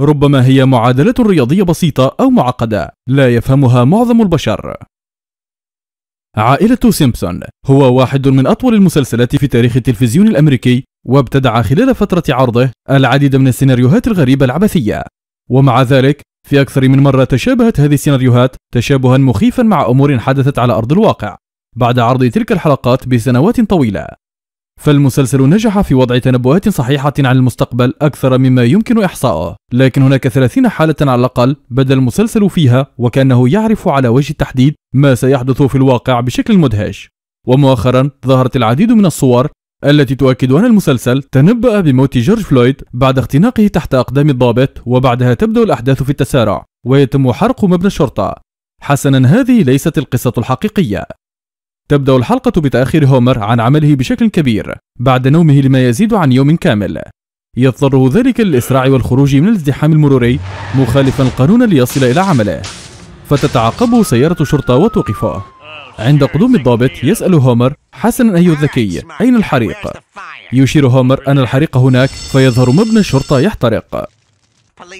ربما هي معادلات رياضية بسيطة أو معقدة لا يفهمها معظم البشر عائلة سيمبسون هو واحد من أطول المسلسلات في تاريخ التلفزيون الأمريكي وابتدع خلال فترة عرضه العديد من السيناريوهات الغريبة العبثية ومع ذلك في أكثر من مرة تشابهت هذه السيناريوهات تشابها مخيفا مع أمور حدثت على أرض الواقع بعد عرض تلك الحلقات بسنوات طويلة فالمسلسل نجح في وضع تنبؤات صحيحة عن المستقبل أكثر مما يمكن إحصائه لكن هناك 30 حالة على الأقل بدا المسلسل فيها وكأنه يعرف على وجه التحديد ما سيحدث في الواقع بشكل مدهش ومؤخرا ظهرت العديد من الصور التي تؤكد أن المسلسل تنبأ بموت جورج فلويد بعد اختناقه تحت أقدام الضابط وبعدها تبدأ الأحداث في التسارع ويتم حرق مبنى الشرطة حسنا هذه ليست القصة الحقيقية تبدأ الحلقة بتأخير هومر عن عمله بشكل كبير بعد نومه لما يزيد عن يوم كامل يضطره ذلك للإسراع والخروج من الازدحام المروري مخالفا القانون ليصل إلى عمله فتتعاقبه سيارة شرطة وتوقفه عند قدوم الضابط يسأل هومر حسنا أي الذكي أين الحريق؟ يشير هومر أن الحريق هناك فيظهر مبنى الشرطة يحترق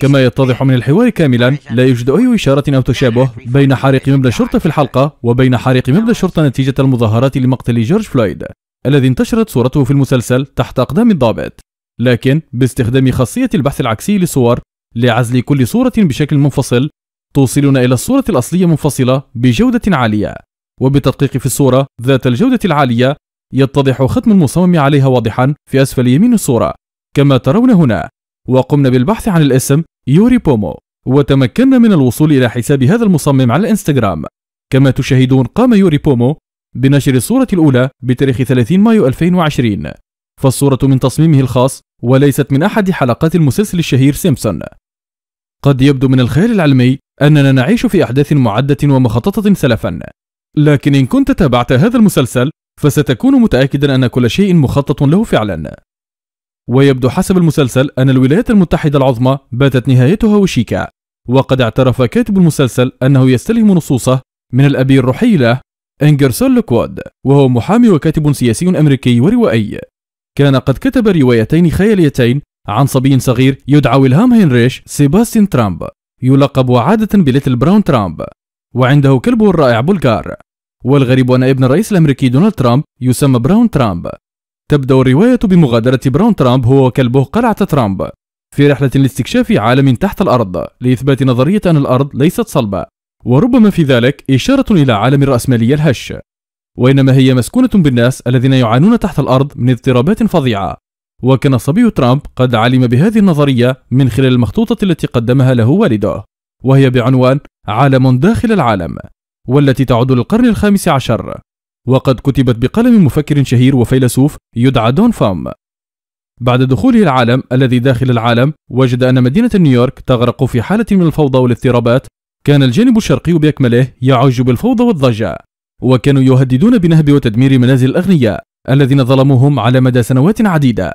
كما يتضح من الحوار كاملا لا يوجد أي إشارة أو تشابه بين حريق مبنى الشرطة في الحلقة وبين حريق مبنى الشرطة نتيجة المظاهرات لمقتل جورج فلويد الذي انتشرت صورته في المسلسل تحت أقدام الضابط لكن باستخدام خاصية البحث العكسي للصور لعزل كل صورة بشكل منفصل توصلنا إلى الصورة الأصلية منفصلة بجودة عالية وبتدقيق في الصورة ذات الجودة العالية يتضح ختم المصمم عليها واضحا في أسفل يمين الصورة كما ترون هنا وقمنا بالبحث عن الاسم يوري بومو وتمكنا من الوصول إلى حساب هذا المصمم على الانستغرام كما تشاهدون قام يوري بومو بنشر الصورة الأولى بتاريخ 30 مايو 2020 فالصورة من تصميمه الخاص وليست من أحد حلقات المسلسل الشهير سيمبسون قد يبدو من الخيال العلمي أننا نعيش في أحداث معدة ومخططة سلفا لكن إن كنت تابعت هذا المسلسل فستكون متأكدا أن كل شيء مخطط له فعلا ويبدو حسب المسلسل أن الولايات المتحدة العظمى باتت نهايتها وشيكة وقد اعترف كاتب المسلسل أنه يستلهم نصوصه من الأبي الروحي له إنجرسون لوكوود وهو محامي وكاتب سياسي أمريكي وروائي كان قد كتب روايتين خياليتين عن صبي صغير يدعى ويلهام هنريش سيباستين ترامب يلقب عادة بليتل براون ترامب وعنده كلبه الرائع بولغار والغريب أن ابن الرئيس الأمريكي دونالد ترامب يسمى براون ترامب تبدأ الرواية بمغادرة براون ترامب هو وكلبه قلعة ترامب في رحلة لاستكشاف عالم تحت الأرض لإثبات نظرية أن الأرض ليست صلبة وربما في ذلك إشارة إلى عالم الرأسمالية الهش وإنما هي مسكونة بالناس الذين يعانون تحت الأرض من اضطرابات فظيعة وكان صبي ترامب قد علم بهذه النظرية من خلال المخطوطة التي قدمها له والده وهي بعنوان عالم داخل العالم والتي تعود للقرن الخامس عشر وقد كتبت بقلم مفكر شهير وفيلسوف يدعى دون فام بعد دخوله العالم الذي داخل العالم وجد أن مدينة نيويورك تغرق في حالة من الفوضى والاضطرابات كان الجانب الشرقي بأكمله يعج بالفوضى والضجة وكانوا يهددون بنهب وتدمير منازل الأغنياء الذين ظلموهم على مدى سنوات عديدة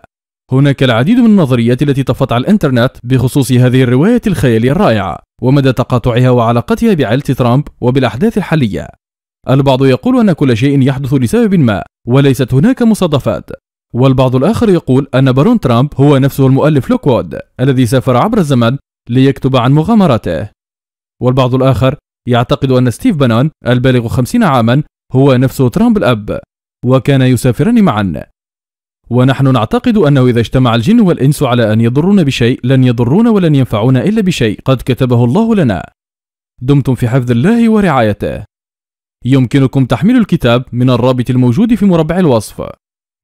هناك العديد من النظريات التي طفت على الانترنت بخصوص هذه الرواية الخيالية الرائعة ومدى تقاطعها وعلاقتها بعائلة ترامب وبالأحداث الحالية البعض يقول أن كل شيء يحدث لسبب ما وليست هناك مصادفات والبعض الآخر يقول أن بارون ترامب هو نفسه المؤلف لوكوود الذي سافر عبر الزمن ليكتب عن مغامراته والبعض الآخر يعتقد أن ستيف بانان البالغ خمسين عاما هو نفسه ترامب الأب وكان يسافران معا ونحن نعتقد أنه إذا اجتمع الجن والإنس على أن يضرون بشيء لن يضرون ولن ينفعون إلا بشيء قد كتبه الله لنا دمتم في حفظ الله ورعايته يمكنكم تحميل الكتاب من الرابط الموجود في مربع الوصف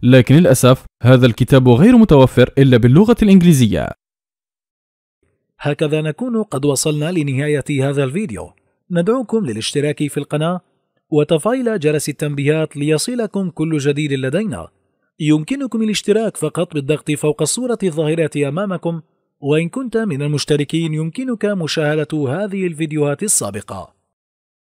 لكن للأسف هذا الكتاب غير متوفر إلا باللغة الإنجليزية هكذا نكون قد وصلنا لنهاية هذا الفيديو ندعوكم للاشتراك في القناة وتفعيل جرس التنبيهات ليصلكم كل جديد لدينا يمكنكم الاشتراك فقط بالضغط فوق الصورة الظاهرة أمامكم وإن كنت من المشتركين يمكنك مشاهدة هذه الفيديوهات السابقة